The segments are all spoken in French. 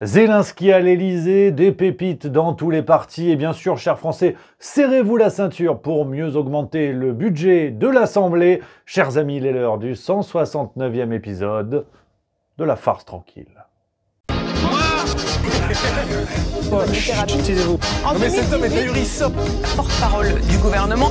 Zelensky à l'Elysée, des pépites dans tous les partis et bien sûr, chers Français, serrez-vous la ceinture pour mieux augmenter le budget de l'Assemblée. Chers amis, il est l'heure du 169e épisode de la farce tranquille. parole du gouvernement.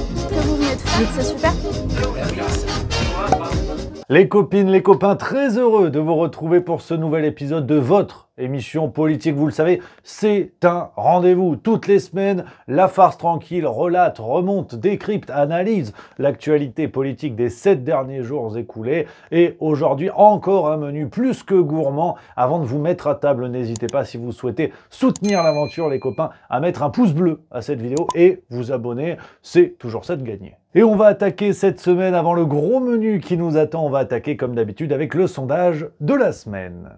Les copines, les copains, très heureux de vous retrouver pour ce nouvel épisode de votre émission politique, vous le savez, c'est un rendez-vous. Toutes les semaines, la farce tranquille relate, remonte, décrypte, analyse l'actualité politique des sept derniers jours écoulés. Et aujourd'hui, encore un menu plus que gourmand. Avant de vous mettre à table, n'hésitez pas, si vous souhaitez soutenir l'aventure, les copains, à mettre un pouce bleu à cette vidéo et vous abonner. C'est toujours ça de gagner. Et on va attaquer cette semaine avant le gros menu qui nous attend. On va attaquer comme d'habitude avec le sondage de la semaine.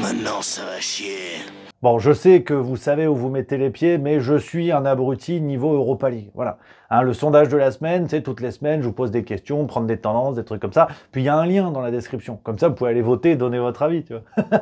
Maintenant, ça va chier. Bon, je sais que vous savez où vous mettez les pieds, mais je suis un abruti niveau Europa Voilà. Hein, le sondage de la semaine, c'est toutes les semaines, je vous pose des questions, prendre des tendances, des trucs comme ça. Puis il y a un lien dans la description. Comme ça, vous pouvez aller voter, donner votre avis. Tu vois.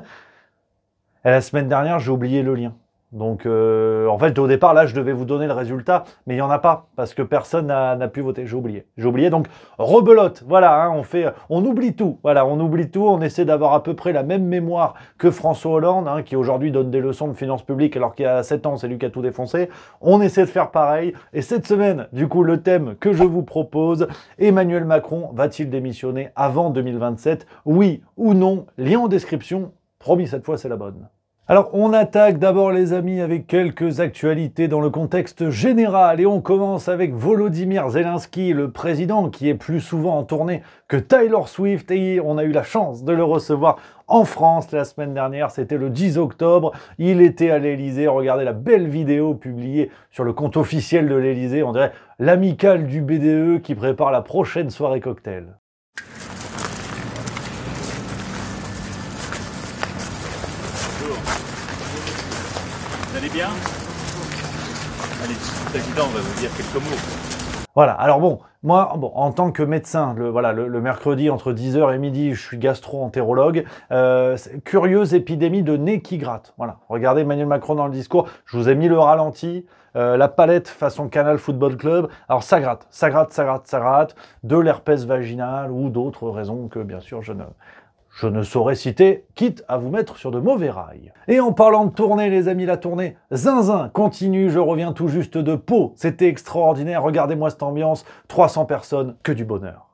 Et la semaine dernière, j'ai oublié le lien. Donc, euh, en fait, au départ, là, je devais vous donner le résultat, mais il n'y en a pas, parce que personne n'a pu voter. J'ai oublié. J'ai oublié. Donc, rebelote. Voilà, hein, on fait, euh, on oublie tout. Voilà, on oublie tout. On essaie d'avoir à peu près la même mémoire que François Hollande, hein, qui aujourd'hui donne des leçons de finances publiques, alors qu'il y a 7 ans, c'est lui qui a tout défoncé. On essaie de faire pareil. Et cette semaine, du coup, le thème que je vous propose, Emmanuel Macron va-t-il démissionner avant 2027 Oui ou non Lien en description. Promis, cette fois, c'est la bonne. Alors on attaque d'abord les amis avec quelques actualités dans le contexte général et on commence avec Volodymyr Zelensky, le président qui est plus souvent en tournée que Taylor Swift et on a eu la chance de le recevoir en France la semaine dernière, c'était le 10 octobre, il était à l'Elysée, regardez la belle vidéo publiée sur le compte officiel de l'Elysée, on dirait l'amicale du BDE qui prépare la prochaine soirée cocktail. président, on va vous dire quelques mots. Voilà, alors bon, moi, en tant que médecin, le, voilà, le, mercredi entre 10h et midi, je suis gastro-entérologue. Euh, curieuse épidémie de nez qui gratte. Voilà, regardez Emmanuel Macron dans le discours, je vous ai mis le ralenti. Euh, la palette façon Canal Football Club. Alors ça gratte, ça gratte, ça gratte, ça gratte, de l'herpès vaginal ou d'autres raisons que bien sûr je ne, je ne saurais citer, quitte à vous mettre sur de mauvais rails. Et en parlant de tournée, les amis, la tournée, zinzin, continue, je reviens tout juste de Pau. C'était extraordinaire, regardez-moi cette ambiance, 300 personnes, que du bonheur.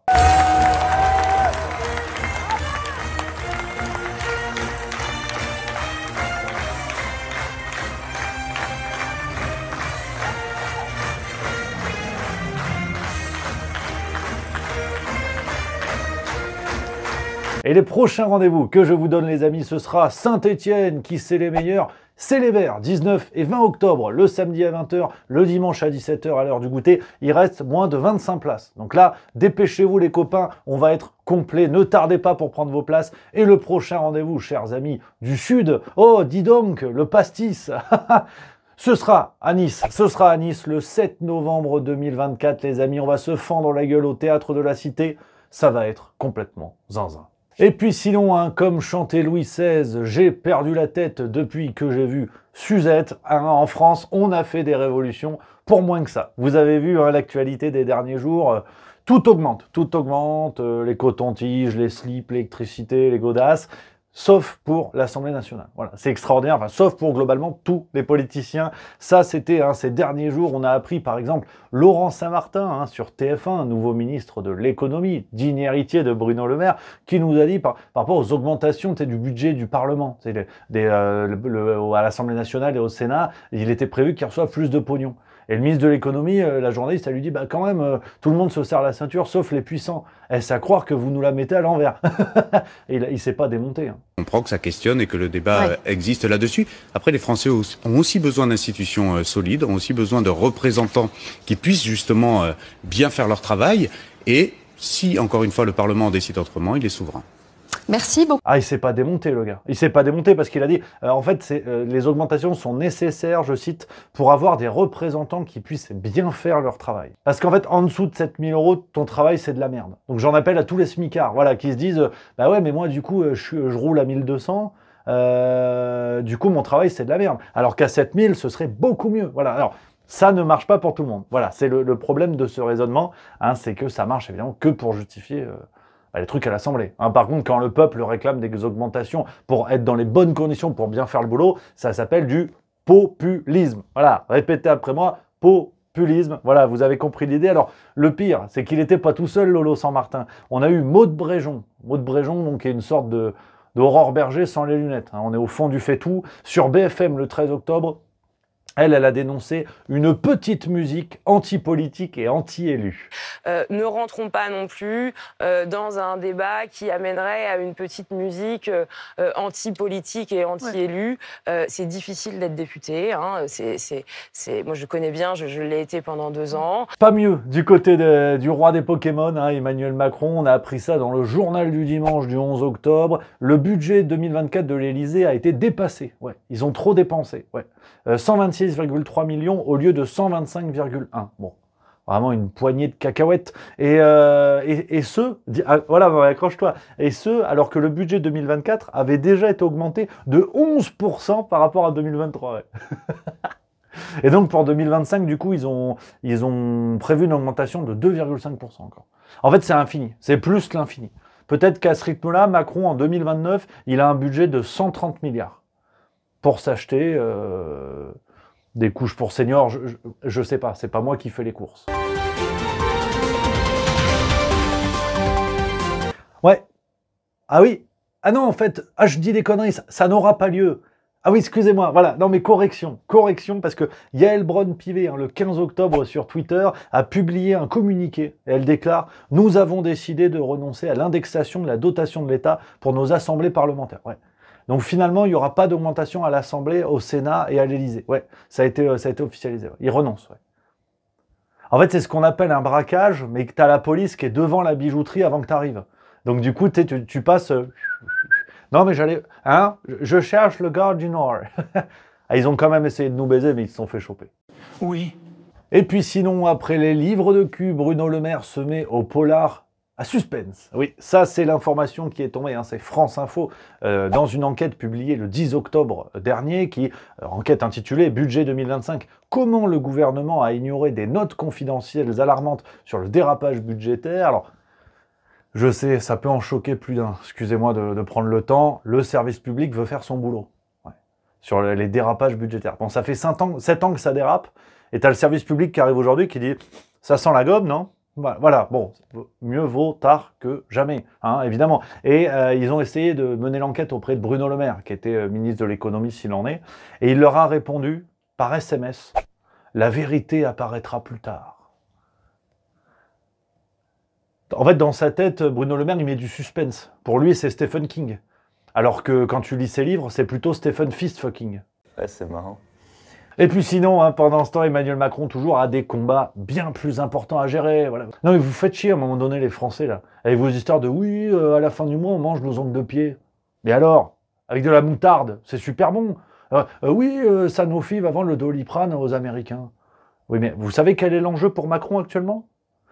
Et les prochains rendez-vous que je vous donne les amis, ce sera Saint-Étienne qui c'est les meilleurs. C'est les Verts, 19 et 20 octobre, le samedi à 20h, le dimanche à 17h à l'heure du goûter. Il reste moins de 25 places. Donc là, dépêchez-vous les copains, on va être complet. Ne tardez pas pour prendre vos places. Et le prochain rendez-vous, chers amis du Sud, oh, dis donc, le pastis Ce sera à Nice, ce sera à Nice le 7 novembre 2024 les amis, on va se fendre la gueule au théâtre de la Cité, ça va être complètement zinzin. Et puis sinon, hein, comme chantait Louis XVI, j'ai perdu la tête depuis que j'ai vu Suzette. Hein, en France, on a fait des révolutions pour moins que ça. Vous avez vu hein, l'actualité des derniers jours, euh, tout augmente, tout augmente, euh, les cotons-tiges, les slips, l'électricité, les godasses sauf pour l'Assemblée nationale. Voilà, c'est extraordinaire, enfin, sauf pour globalement tous les politiciens. Ça, c'était hein, ces derniers jours, on a appris par exemple Laurent Saint-Martin hein, sur TF1, nouveau ministre de l'économie, digne héritier de Bruno Le Maire, qui nous a dit par, rapport aux augmentations du budget du Parlement, euh, à l'Assemblée nationale et au Sénat, il était prévu qu'il reçoive plus de pognon. Et le ministre de l'économie, euh, la journaliste, elle lui dit, bah quand même, euh, tout le monde se serre la ceinture, sauf les puissants. Est-ce à croire que vous nous la mettez à l'envers il ne s'est pas démonté. Hein. On comprend que ça questionne et que le débat existe là-dessus. Après, les Français ont aussi besoin d'institutions euh, solides, ont aussi besoin de représentants qui puissent justement bien faire leur travail. Et si, encore une fois, le Parlement décide autrement, il est souverain. Merci beaucoup. Ah, il s'est pas démonté, le gars. Il s'est pas démonté parce qu'il a dit, euh, en fait, euh, les augmentations sont nécessaires, je cite, pour avoir des représentants qui puissent bien faire leur travail. Parce qu'en fait, en dessous de 7000 euros, ton travail, c'est de la merde. Donc j'en appelle à tous les smicards, voilà, qui se disent, euh, bah ouais, mais moi, du coup, je, roule à 1200. du coup, mon travail, c'est de la merde. Alors qu'à 7000, ce serait beaucoup mieux. Voilà. Alors, ça ne marche pas pour tout le monde. Voilà, c'est le, problème de ce raisonnement. Hein, c'est que ça marche évidemment que pour justifier. Bah, les trucs à l'Assemblée. Hein. par contre, quand le peuple réclame des augmentations pour être dans les bonnes conditions, pour bien faire le boulot, ça s'appelle du populisme. Voilà, répétez après moi, populisme Voilà, vous avez compris l'idée. Alors, le pire, c'est qu'il n'était pas tout seul, Lolo Saint-Martin. On a eu Maude Bréjon. Maude Bréjon, donc, est une sorte de d'Aurore Berger sans les lunettes. Hein. On est au fond du fait tout. Sur BFM, le 13 octobre, elle, elle a dénoncé une petite musique anti-politique et anti élu euh, ne rentrons pas non plus euh, dans un débat qui amènerait à une petite musique euh, anti-politique et anti élu c'est difficile d'être député. Hein. C'est, Moi, je connais bien, je, l'ai été pendant deux ans. Pas mieux du côté du roi des Pokémon, hein, Emmanuel Macron. On a appris ça dans le journal du dimanche du 11 octobre. Le budget 2024 de l'Élysée a été dépassé. Ouais. Ils ont trop dépensé. Ouais. 126 ,3 millions au lieu de 125,1. Bon, vraiment une poignée de cacahuètes. Et, euh, et, et, ce, ah, voilà, bah, accroche-toi. Et ce, alors que le budget 2024 avait déjà été augmenté de 11% par rapport à 2023. et donc pour 2025, du coup, ils ont, ils ont prévu une augmentation de 2,5% encore. En fait, c'est infini. C'est plus l'infini. Peut-être qu'à ce rythme-là, Macron, en 2029, il a un budget de 130 milliards pour s'acheter... Euh, des couches pour seniors, je, sais pas, c'est pas moi qui fais les courses. Ouais. Ah oui. Ah non, en fait, ah, je dis des conneries, ça, n'aura pas lieu. Ah oui, excusez-moi, voilà, non mais correction, correction, parce que Yael Braun-Pivet, hein, le 15 octobre sur Twitter, a publié un communiqué et elle déclare « Nous avons décidé de renoncer à l'indexation de la dotation de l'État pour nos assemblées parlementaires ouais. ». Donc finalement, il n'y aura pas d'augmentation à l'Assemblée, au Sénat et à l'Élysée. Ouais, ça a été, euh, ça a été officialisé. Ils renoncent. Ouais. En fait, c'est ce qu'on appelle un braquage, mais que tu as la police qui est devant la bijouterie avant que tu arrives. Donc du coup, tu, tu, passes... Euh, non, mais j'allais... Hein Je cherche le garde du Nord. Ah, ils ont quand même essayé de nous baiser, mais ils se sont fait choper. Oui. Et puis sinon, après les livres de cul, Bruno Le Maire se met au polar suspense. Oui, ça c'est l'information qui est tombée, hein, c'est France Info, euh, dans une enquête publiée le 10 octobre dernier, qui, euh, enquête intitulée Budget 2025, comment le gouvernement a ignoré des notes confidentielles alarmantes sur le dérapage budgétaire. Alors, je sais, ça peut en choquer plus d'un, excusez-moi de, prendre le temps, le service public veut faire son boulot sur les dérapages budgétaires. Bon, ça fait 5 ans, 7 ans que ça dérape, et tu le service public qui arrive aujourd'hui qui dit Ça sent la gomme, non voilà, bon, mieux vaut tard que jamais, hein, évidemment. Et euh, ils ont essayé de mener l'enquête auprès de Bruno Le Maire, qui était euh, ministre de l'économie s'il en est, et il leur a répondu par SMS, la vérité apparaîtra plus tard. En fait, dans sa tête, Bruno Le Maire, il met du suspense. Pour lui, c'est Stephen King. Alors que quand tu lis ses livres, c'est plutôt Stephen Fistfucking. Ouais, c'est marrant. Et puis sinon, hein, pendant ce temps, Emmanuel Macron toujours a des combats bien plus importants à gérer. Voilà. Non mais vous faites chier à un moment donné les Français là, avec vos histoires de oui, euh, à la fin du mois on mange nos ongles de pied. Mais alors, avec de la moutarde, c'est super bon. Euh, euh, oui, Sanofi va vendre le Doliprane aux Américains. Oui, mais vous savez quel est l'enjeu pour Macron actuellement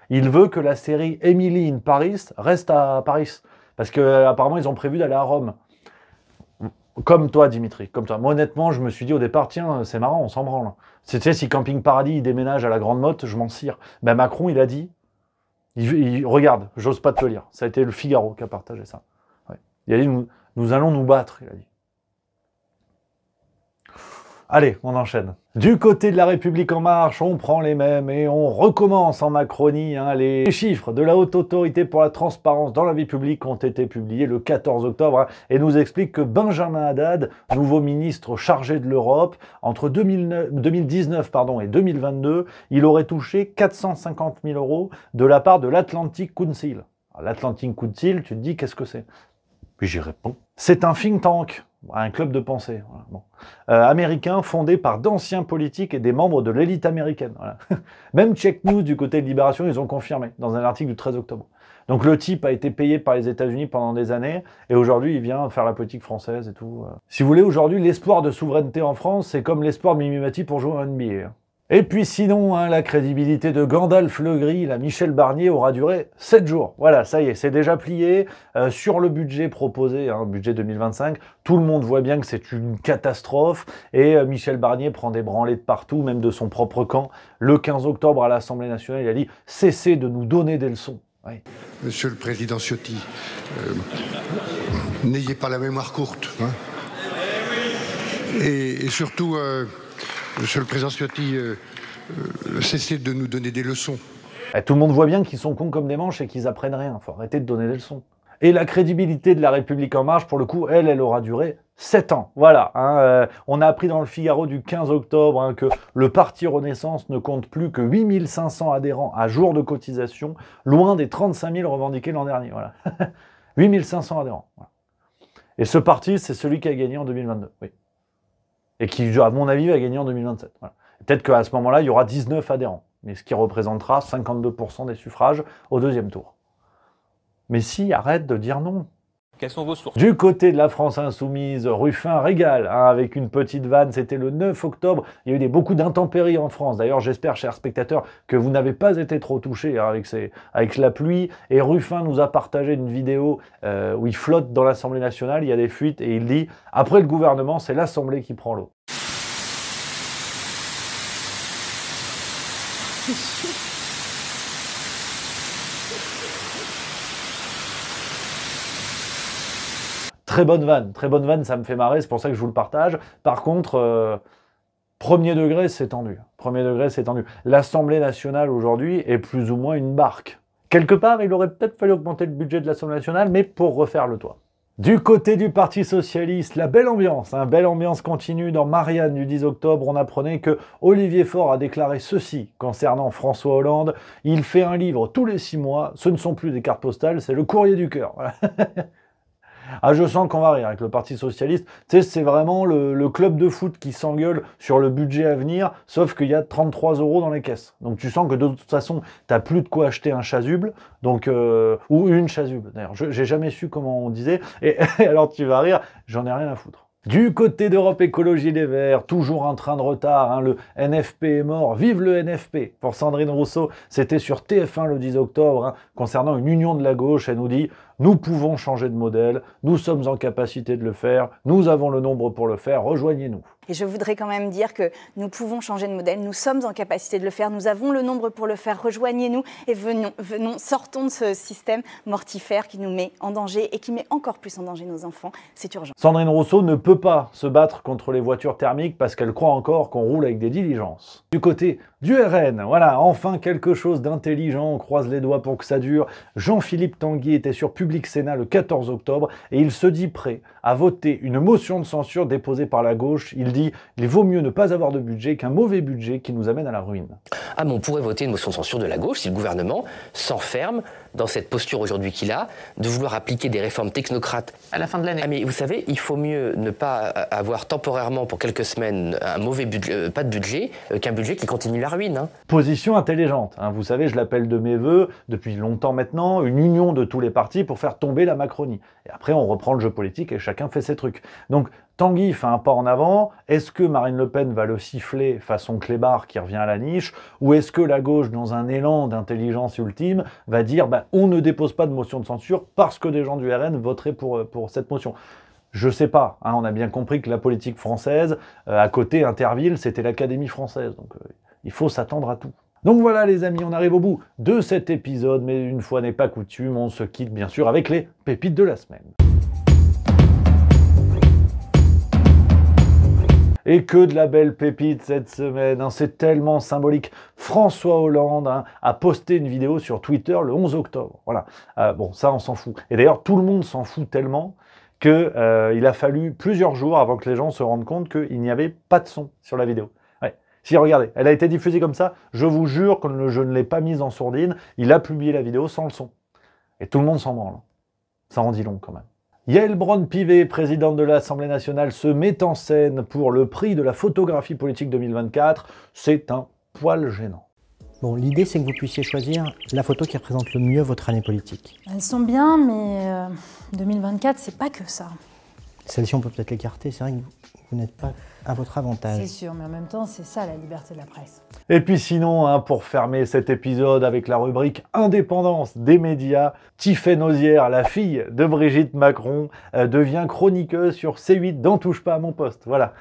Il veut que la série Emily in Paris reste à Paris, parce qu'apparemment, ils ont prévu d'aller à Rome. Comme toi, Dimitri, comme toi. Moi, honnêtement, je me suis dit au départ, tiens, euh, c'est marrant, on s'en branle. Tu sais, si Camping Paradis déménage à la Grande Motte, je m'en sire. Mais ben, Macron, il a dit, il, regarde, j'ose pas te le lire. Ça a été le Figaro qui a partagé ça. Il a dit, nous, nous allons nous battre, il a dit. Allez, on enchaîne. Du côté de la République en marche, on prend les mêmes et on recommence en Macronie. Hein. les... chiffres de la Haute Autorité pour la Transparence dans la vie publique ont été publiés le 14 octobre hein, et nous expliquent que Benjamin Haddad, nouveau ministre chargé de l'Europe, entre 2019 et 2022, il aurait touché 450 000 euros de la part de l'Atlantic Council. L'Atlantic Council, tu te dis qu'est-ce que c'est Puis j'y réponds. C'est un think tank un club de pensée. Voilà, bon. Euh, américain fondé par d'anciens politiques et des membres de l'élite américaine. Voilà. Même Check News du côté de Libération, ils ont confirmé dans un article du 13 octobre. Donc le type a été payé par les États-Unis pendant des années et aujourd'hui il vient faire la politique française et tout. Euh. Si vous voulez, aujourd'hui l'espoir de souveraineté en France, c'est comme l'espoir de Mimimati pour jouer un NBA. Hein. Et puis sinon, hein, la crédibilité de Gandalf le Gris, la Michel Barnier, aura duré 7 jours. Voilà, ça y est, c'est déjà plié. Euh, sur le budget proposé, hein, budget 2025, tout le monde voit bien que c'est une catastrophe. Et euh, Michel Barnier prend des branlées de partout, même de son propre camp. Le 15 octobre, à l'Assemblée nationale, il a dit « Cessez de nous donner des leçons Monsieur le Président Ciotti, euh, n'ayez pas la mémoire courte. Hein. et, surtout Monsieur le Président Ciotti, euh, euh, cessez de nous donner des leçons. Eh, tout le monde voit bien qu'ils sont cons comme des manches et qu'ils apprennent rien. Faut arrêter de donner des leçons. Et la crédibilité de la République en marche, pour le coup, elle, elle aura duré 7 ans. Voilà. Hein, euh, on a appris dans le Figaro du 15 octobre hein, que le Parti Renaissance ne compte plus que 8500 adhérents à jour de cotisation, loin des 35 000 revendiqués l'an dernier. Voilà. 8500 adhérents. Et ce parti, c'est celui qui a gagné en 2022. Oui et qui, à mon avis, va gagner en 2027. Peut-être qu'à ce moment-là, il y aura 19 adhérents, mais ce qui représentera 52% des suffrages au deuxième tour. Mais si, arrête de dire non. Quelles sont vos sources Du côté de la France insoumise, Ruffin régale hein, avec une petite vanne. C'était le 9 octobre. Il y a eu beaucoup d'intempéries en France. D'ailleurs, j'espère, chers spectateurs, que vous n'avez pas été trop touchés hein, avec, la pluie. Et Ruffin nous a partagé une vidéo euh, où il flotte dans l'Assemblée nationale. Il y a des fuites et il dit Après le gouvernement, c'est l'Assemblée qui prend l'eau. Très bonne vanne, très bonne vanne, ça me fait marrer, c'est pour ça que je vous le partage. Par contre, euh, premier degré, c'est tendu. Premier degré, c'est tendu. L'Assemblée nationale aujourd'hui est plus ou moins une barque. Quelque part, il aurait peut-être fallu augmenter le budget de l'Assemblée nationale, mais pour refaire le toit. Du côté du Parti Socialiste, la belle ambiance, hein, belle ambiance continue. Dans Marianne du 10 octobre, on apprenait que Olivier Faure a déclaré ceci concernant François Hollande. Il fait un livre tous les six mois, ce ne sont plus des cartes postales, c'est le courrier du cœur. Ah, je sens qu'on va rire avec le Parti Socialiste. Tu sais, c'est vraiment le, club de foot qui s'engueule sur le budget à venir, sauf qu'il y a 33 euros dans les caisses. Donc tu sens que de toute façon, t'as plus de quoi acheter un chasuble, donc, euh, ou une chasuble. D'ailleurs, j'ai jamais su comment on disait. Et alors tu vas rire, j'en ai rien à foutre. Du côté d'Europe Écologie Les Verts, toujours en train de retard, hein, le NFP est mort, vive le NFP Pour Sandrine Rousseau, c'était sur TF1 le 10 octobre, hein, concernant une union de la gauche, elle nous dit nous pouvons changer de modèle, nous sommes en capacité de le faire, nous avons le nombre pour le faire, rejoignez-nous. Et je voudrais quand même dire que nous pouvons changer de modèle, nous sommes en capacité de le faire, nous avons le nombre pour le faire, rejoignez-nous et venons, venons, sortons de ce système mortifère qui nous met en danger et qui met encore plus en danger nos enfants, c'est urgent. Sandrine Rousseau ne peut pas se battre contre les voitures thermiques parce qu'elle croit encore qu'on roule avec des diligences. Du côté du RN, voilà, enfin quelque chose d'intelligent, on croise les doigts pour que ça dure. Jean-Philippe Tanguy était sur Public Sénat le 14 octobre et il se dit prêt à voter une motion de censure déposée par la gauche il dit il vaut mieux ne pas avoir de budget qu'un mauvais budget qui nous amène à la ruine. Ah, mais on pourrait voter une motion de censure de la gauche si le gouvernement s'enferme dans cette posture aujourd'hui qu'il a de vouloir appliquer des réformes technocrates. À la fin de l'année. Ah, mais vous savez, il faut mieux ne pas euh, avoir temporairement pour quelques semaines un mauvais budget, euh, pas de budget, euh, qu'un budget qui continue la ruine. Hein. Position intelligente. Hein. Vous savez, je l'appelle de mes voeux depuis longtemps maintenant, une union de tous les partis pour faire tomber la Macronie. Et après, on reprend le jeu politique et chacun fait ses trucs. Donc, Tanguy fait un pas en avant. Est-ce que Marine Le Pen va le siffler façon clébard qui revient à la niche Ou est-ce que la gauche, dans un élan d'intelligence ultime, va dire bah, on ne dépose pas de motion de censure parce que des gens du RN voteraient pour, euh, pour cette motion je sais pas, hein, on a bien compris que la politique française, euh, à côté Interville, c'était l'Académie française, donc euh, il faut s'attendre à tout. Donc voilà les amis, on arrive au bout de cet épisode, mais une fois n'est pas coutume, on se quitte bien sûr avec les pépites de la semaine. Et que de la belle pépite cette semaine, hein. c'est tellement symbolique. François Hollande hein, a posté une vidéo sur Twitter le 11 octobre. Voilà. Euh, bon, ça, on s'en fout. Et d'ailleurs, tout le monde s'en fout tellement qu'il euh, a fallu plusieurs jours avant que les gens se rendent compte qu'il n'y avait pas de son sur la vidéo. Ouais. Si, regardez, elle a été diffusée comme ça, je vous jure que je ne l'ai pas mise en sourdine, il a publié la vidéo sans le son. Et tout le monde s'en branle. Hein. Ça en dit long quand même. Yael Braun-Pivet, présidente de l'Assemblée nationale, se met en scène pour le prix de la photographie politique 2024. C'est un poil gênant. Bon, l'idée, c'est que vous puissiez choisir la photo qui représente le mieux votre année politique. Elles sont bien, mais 2024, euh, c'est pas que ça. Celle-ci, on peut peut-être l'écarter. C'est vrai que vous n'êtes pas à votre avantage. C'est sûr, mais en même temps, c'est ça la liberté de la presse. Et puis sinon, hein, pour fermer cet épisode avec la rubrique Indépendance des médias, Tiffaine Nozière, la fille de Brigitte Macron, euh, devient chroniqueuse sur C8 d'En touche pas à mon poste. Voilà.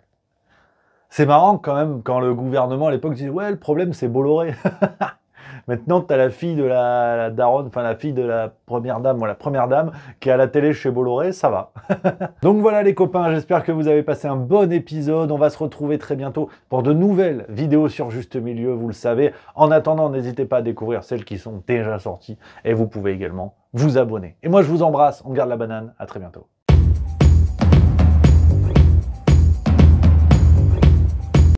c'est marrant quand même quand le gouvernement à l'époque disait Ouais, le problème c'est Bolloré. Maintenant, tu as la fille de la, daronne, enfin la fille de la première dame, ou la première dame, qui est à la télé chez Bolloré, ça va. Donc voilà les copains, j'espère que vous avez passé un bon épisode. On va se retrouver très bientôt pour de nouvelles vidéos sur Juste Milieu, vous le savez. En attendant, n'hésitez pas à découvrir celles qui sont déjà sorties et vous pouvez également vous abonner. Et moi, je vous embrasse, on garde la banane, à très bientôt.